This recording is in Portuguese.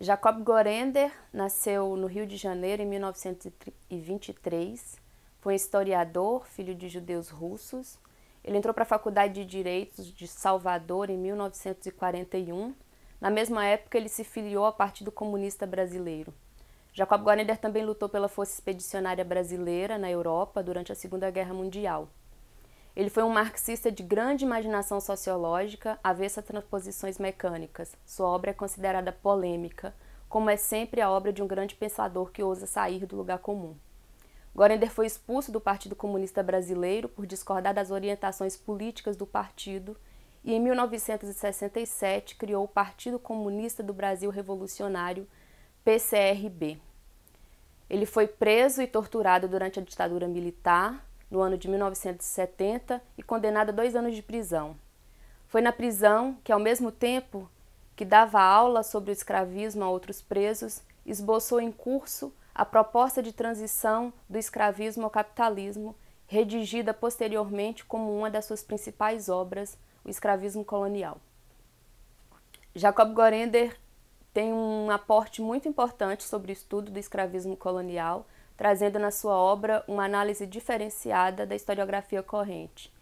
Jacob Gorender nasceu no Rio de Janeiro em 1923. Foi historiador, filho de judeus russos. Ele entrou para a Faculdade de Direitos de Salvador em 1941. Na mesma época, ele se filiou ao Partido Comunista Brasileiro. Jacob Gorender também lutou pela Força Expedicionária Brasileira na Europa durante a Segunda Guerra Mundial. Ele foi um marxista de grande imaginação sociológica, avessa a transposições mecânicas. Sua obra é considerada polêmica, como é sempre a obra de um grande pensador que ousa sair do lugar comum. Gorender foi expulso do Partido Comunista Brasileiro por discordar das orientações políticas do partido e, em 1967, criou o Partido Comunista do Brasil Revolucionário, PCRB. Ele foi preso e torturado durante a ditadura militar, no ano de 1970, e condenado a dois anos de prisão. Foi na prisão que, ao mesmo tempo que dava aula sobre o escravismo a outros presos, esboçou em curso a proposta de transição do escravismo ao capitalismo, redigida posteriormente como uma das suas principais obras, O Escravismo Colonial. Jacob Gorender tem um aporte muito importante sobre o estudo do escravismo colonial, trazendo na sua obra uma análise diferenciada da historiografia corrente.